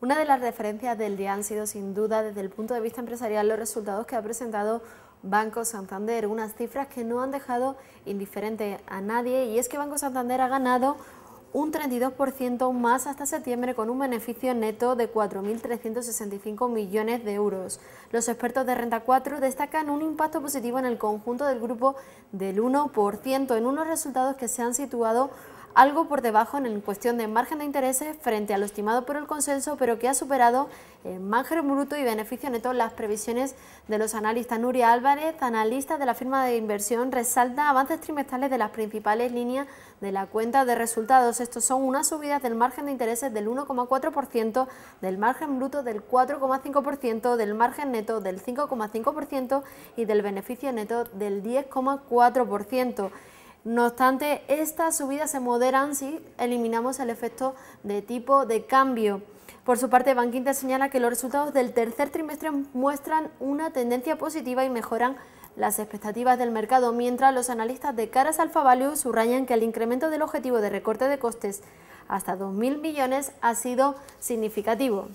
Una de las referencias del día han sido sin duda desde el punto de vista empresarial los resultados que ha presentado Banco Santander, unas cifras que no han dejado indiferente a nadie y es que Banco Santander ha ganado un 32% más hasta septiembre con un beneficio neto de 4.365 millones de euros. Los expertos de Renta 4 destacan un impacto positivo en el conjunto del grupo del 1% en unos resultados que se han situado algo por debajo en cuestión de margen de intereses frente a lo estimado por el consenso, pero que ha superado en eh, margen bruto y beneficio neto las previsiones de los analistas. Nuria Álvarez, analista de la firma de inversión, resalta avances trimestrales de las principales líneas de la cuenta de resultados. Estos son unas subidas del margen de intereses del 1,4%, del margen bruto del 4,5%, del margen neto del 5,5% y del beneficio neto del 10,4%. No obstante, estas subidas se moderan si eliminamos el efecto de tipo de cambio. Por su parte, Bankinter señala que los resultados del tercer trimestre muestran una tendencia positiva y mejoran las expectativas del mercado, mientras los analistas de Caras Alpha Value subrayan que el incremento del objetivo de recorte de costes hasta 2.000 millones ha sido significativo.